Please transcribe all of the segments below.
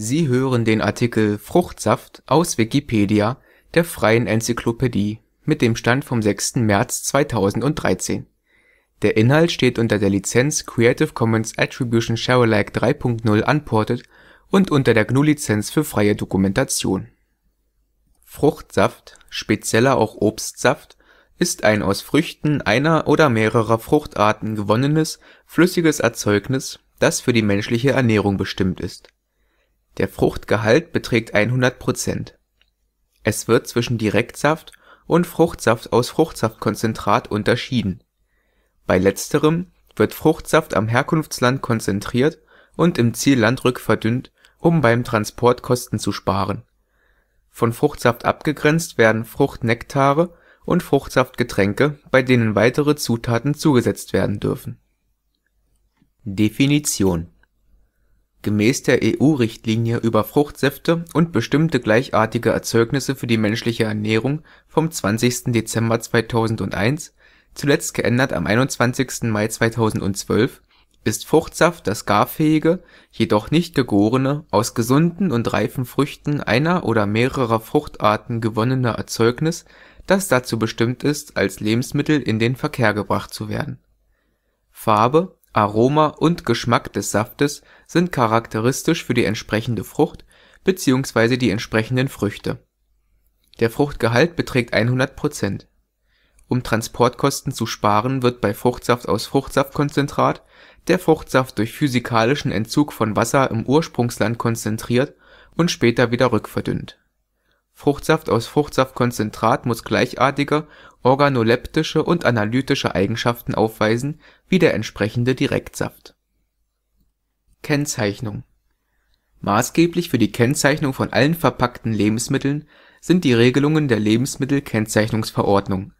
Sie hören den Artikel Fruchtsaft, aus Wikipedia, der freien Enzyklopädie. Mit dem Stand vom Der Inhalt steht unter der Lizenz Creative Commons Attribution Share Alike 3 Punkt 0 Unported und unter der GNU Lizenz für freie Dokumentation. Fruchtsaft, spezieller auch Obstsaft, ist ein aus Früchten einer oder mehrerer Fruchtarten gewonnenes, flüssiges Erzeugnis, das für die menschliche Ernährung bestimmt ist der Fruchtgehalt beträgt 100 Es wird zwischen Direktsaft und Fruchtsaft aus Fruchtsaftkonzentrat unterschieden. Bei letzterem wird Fruchtsaft am Herkunftsland konzentriert und im Zielland rückverdünnt, um beim Transport Kosten zu sparen. Von Fruchtsaft abgegrenzt werden Fruchtnektare und Fruchtsaftgetränke, bei denen weitere Zutaten zugesetzt werden dürfen. Definition Gemäß der EU-Richtlinie über Fruchtsäfte und bestimmte gleichartige Erzeugnisse für die menschliche Ernährung vom 20. Dezember 2001, zuletzt geändert am 21. Mai 2012, ist Fruchtsaft das garfähige, jedoch nicht gegorene, aus gesunden und reifen Früchten einer oder mehrerer Fruchtarten gewonnene Erzeugnis, das dazu bestimmt ist, als Lebensmittel in den Verkehr gebracht zu werden. Farbe Aroma und Geschmack des Saftes sind charakteristisch für die entsprechende Frucht bzw. die entsprechenden Früchte. Der Fruchtgehalt beträgt 100 Um Transportkosten zu sparen, wird bei Fruchtsaft aus Fruchtsaftkonzentrat der Fruchtsaft durch physikalischen Entzug von Wasser im Ursprungsland konzentriert und später wieder rückverdünnt. Fruchtsaft aus Fruchtsaftkonzentrat muss gleichartiger organoleptische und analytische Eigenschaften aufweisen wie der entsprechende Direktsaft. Kennzeichnung Maßgeblich für die Kennzeichnung von allen verpackten Lebensmitteln sind die Regelungen der Lebensmittelkennzeichnungsverordnung.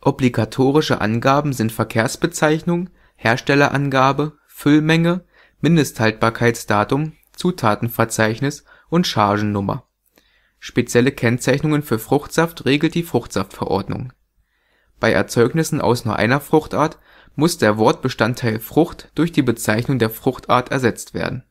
Obligatorische Angaben sind Verkehrsbezeichnung, Herstellerangabe, Füllmenge, Mindesthaltbarkeitsdatum, Zutatenverzeichnis und Chargennummer Spezielle Kennzeichnungen für Fruchtsaft regelt die Fruchtsaftverordnung. Bei Erzeugnissen aus nur einer Fruchtart muss der Wortbestandteil „ Frucht “durch die Bezeichnung der Fruchtart ersetzt werden.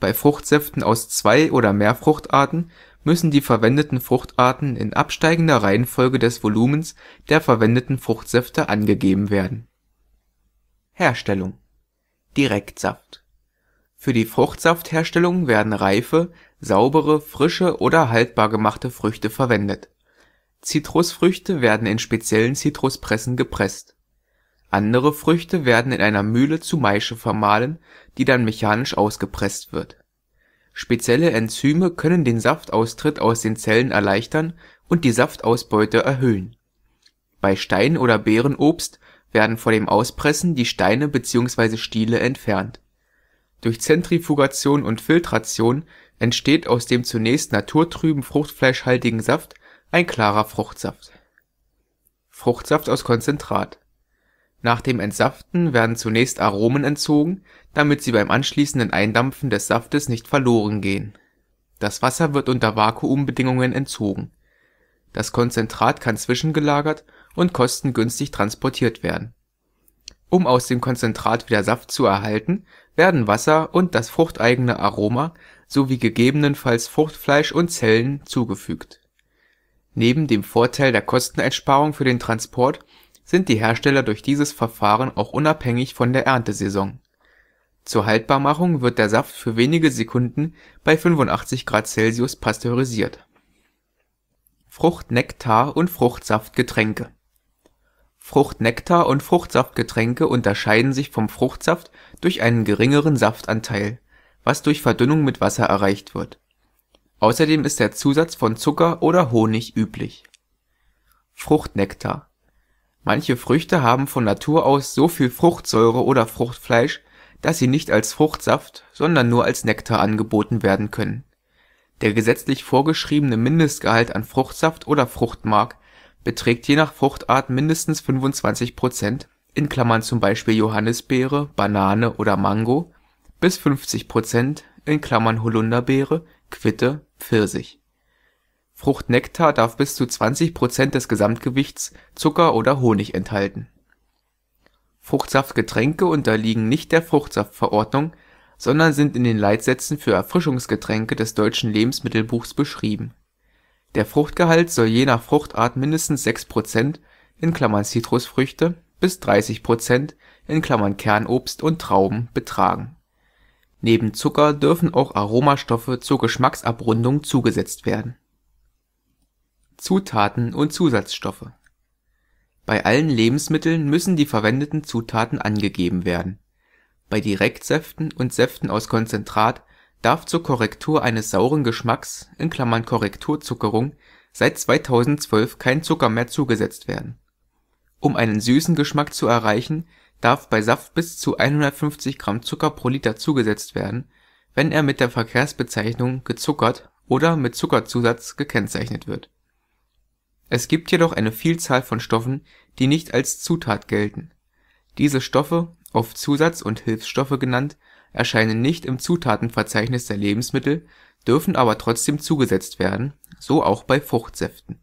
Bei Fruchtsäften aus zwei oder mehr Fruchtarten müssen die verwendeten Fruchtarten in absteigender Reihenfolge des Volumens der verwendeten Fruchtsäfte angegeben werden. Herstellung Direktsaft Für die Fruchtsaftherstellung werden reife saubere, frische oder haltbar gemachte Früchte verwendet. Zitrusfrüchte werden in speziellen Zitruspressen gepresst. Andere Früchte werden in einer Mühle zu Maische vermahlen, die dann mechanisch ausgepresst wird. Spezielle Enzyme können den Saftaustritt aus den Zellen erleichtern und die Saftausbeute erhöhen. Bei Stein oder Beerenobst werden vor dem Auspressen die Steine bzw. Stiele entfernt durch Zentrifugation und Filtration entsteht aus dem zunächst naturtrüben fruchtfleischhaltigen Saft ein klarer Fruchtsaft. Fruchtsaft aus Konzentrat. Nach dem Entsaften werden zunächst Aromen entzogen, damit sie beim anschließenden Eindampfen des Saftes nicht verloren gehen. Das Wasser wird unter Vakuumbedingungen entzogen. Das Konzentrat kann zwischengelagert und kostengünstig transportiert werden um aus dem Konzentrat wieder Saft zu erhalten, werden Wasser und das fruchteigene Aroma sowie gegebenenfalls Fruchtfleisch und Zellen zugefügt. Neben dem Vorteil der Kosteneinsparung für den Transport sind die Hersteller durch dieses Verfahren auch unabhängig von der Erntesaison. Zur Haltbarmachung wird der Saft für wenige Sekunden bei 85 °C pasteurisiert. Fruchtnektar und Fruchtsaftgetränke Fruchtnektar und Fruchtsaftgetränke unterscheiden sich vom Fruchtsaft durch einen geringeren Saftanteil, was durch Verdünnung mit Wasser erreicht wird. Außerdem ist der Zusatz von Zucker oder Honig üblich. Fruchtnektar: Manche Früchte haben von Natur aus so viel Fruchtsäure oder Fruchtfleisch, dass sie nicht als Fruchtsaft, sondern nur als Nektar angeboten werden können. Der gesetzlich vorgeschriebene Mindestgehalt an Fruchtsaft oder Fruchtmark beträgt je nach Fruchtart mindestens 25 (zum Beispiel Johannisbeere, Banane oder Mango) bis 50 (Holunderbeere, Quitte, Pfirsich). Fruchtnektar darf bis zu 20 des Gesamtgewichts Zucker oder Honig enthalten. Fruchtsaftgetränke unterliegen nicht der Fruchtsaftverordnung, sondern sind in den Leitsätzen für Erfrischungsgetränke des deutschen Lebensmittelbuchs beschrieben der Fruchtgehalt soll je nach Fruchtart mindestens 6 (Zitrusfrüchte) bis 30 (Kernobst und Trauben) betragen. Neben Zucker dürfen auch Aromastoffe zur Geschmacksabrundung zugesetzt werden. Zutaten und Zusatzstoffe Bei allen Lebensmitteln müssen die verwendeten Zutaten angegeben werden. Bei Direktsäften und Säften aus Konzentrat darf zur Korrektur eines sauren Geschmacks (Korrekturzuckerung) seit 2012 kein Zucker mehr zugesetzt werden. Um einen süßen Geschmack zu erreichen, darf bei Saft bis zu 150 g Zucker pro Liter zugesetzt werden, wenn er mit der Verkehrsbezeichnung „ gezuckert “oder mit Zuckerzusatz gekennzeichnet wird. Es gibt jedoch eine Vielzahl von Stoffen, die nicht als Zutat gelten. Diese Stoffe, oft Zusatz und Hilfsstoffe genannt erscheinen nicht im Zutatenverzeichnis der Lebensmittel, dürfen aber trotzdem zugesetzt werden, so auch bei Fruchtsäften.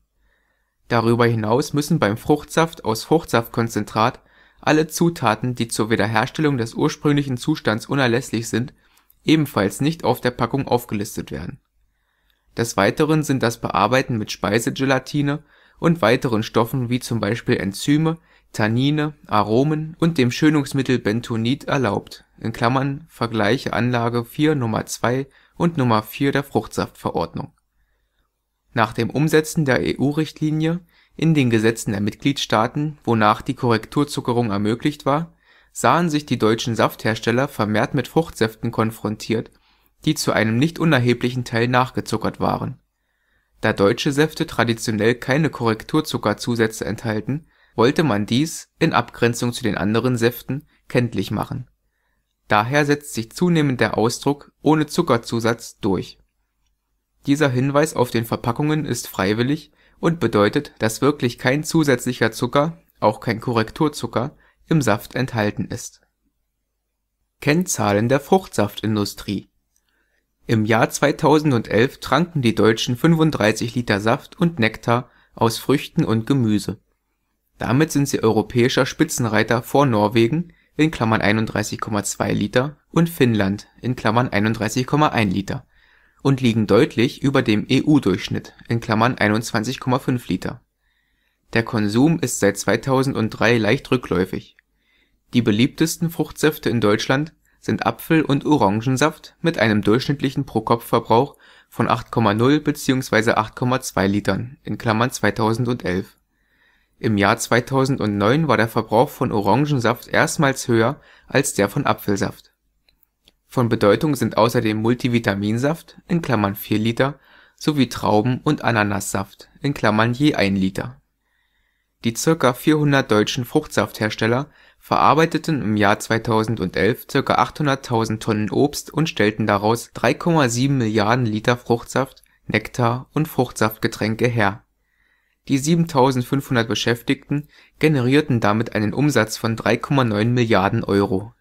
Darüber hinaus müssen beim Fruchtsaft aus Fruchtsaftkonzentrat alle Zutaten, die zur Wiederherstellung des ursprünglichen Zustands unerlässlich sind, ebenfalls nicht auf der Packung aufgelistet werden. Des Weiteren sind das Bearbeiten mit Speisegelatine und weiteren Stoffen wie zum Beispiel Enzyme Tannine, Aromen und dem Schönungsmittel Bentonit erlaubt (vgl. Anlage 4 Nr. 2 und Nr. 4 der Fruchtsaftverordnung). Nach dem Umsetzen der EU-Richtlinie in den Gesetzen der Mitgliedstaaten, wonach die Korrekturzuckerung ermöglicht war, sahen sich die deutschen Safthersteller vermehrt mit Fruchtsäften konfrontiert, die zu einem nicht unerheblichen Teil nachgezuckert waren. Da deutsche Säfte traditionell keine Korrekturzuckerzusätze enthalten wollte man dies – in Abgrenzung zu den anderen Säften – kenntlich machen. Daher setzt sich zunehmend der Ausdruck „ ohne Zuckerzusatz “durch. Dieser Hinweis auf den Verpackungen ist freiwillig und bedeutet, dass wirklich kein zusätzlicher Zucker (auch kein Korrekturzucker) im Saft enthalten ist. Kennzahlen der Fruchtsaftindustrie: Im Jahr 2011 tranken die Deutschen 35 Liter Saft und Nektar aus Früchten und Gemüse damit sind sie europäischer Spitzenreiter vor Norwegen (31,2 Liter) und Finnland (31,1 Liter) und liegen deutlich über dem EU-Durchschnitt (21,5 Liter). Der Konsum ist seit 2003 leicht rückläufig. Die beliebtesten Fruchtsäfte in Deutschland sind Apfel und Orangensaft mit einem durchschnittlichen Pro-Kopf-Verbrauch von 8,0 bzw. 8,2 Litern (2011 im Jahr 2009 war der Verbrauch von Orangensaft erstmals höher als der von Apfelsaft. Von Bedeutung sind außerdem Multivitaminsaft (4 Liter) sowie Trauben und Ananassaft (je 1 Liter). Die ca. 400 deutschen Fruchtsafthersteller verarbeiteten im Jahr 2011 ca. 800.000 Tonnen Obst und stellten daraus 3,7 Milliarden Liter Fruchtsaft, Nektar und Fruchtsaftgetränke her die 7.500 Beschäftigten generierten damit einen Umsatz von 3,9 Milliarden Euro.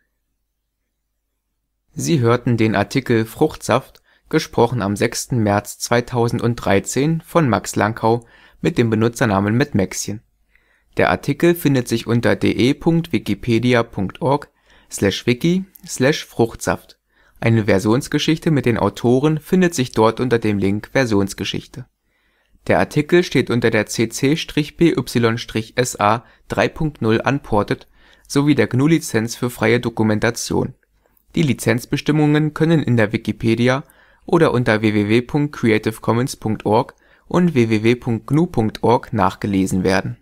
Sie hörten den Artikel Fruchtsaft, gesprochen am 6. März 2013 von Max Lanckau mit dem Benutzernamen Mettmäxchen. Der Artikel findet sich unter de.wikipedia.org/wiki/Fruchtsaft, eine Versionsgeschichte mit den Autoren findet sich dort unter dem Link Versionsgeschichte der Artikel steht unter der CC-BY-SA 3.0 Unported sowie der GNU Lizenz für freie Dokumentation. Die Lizenzbestimmungen können in der Wikipedia oder unter www.creativecommons.org und www.gnu.org nachgelesen werden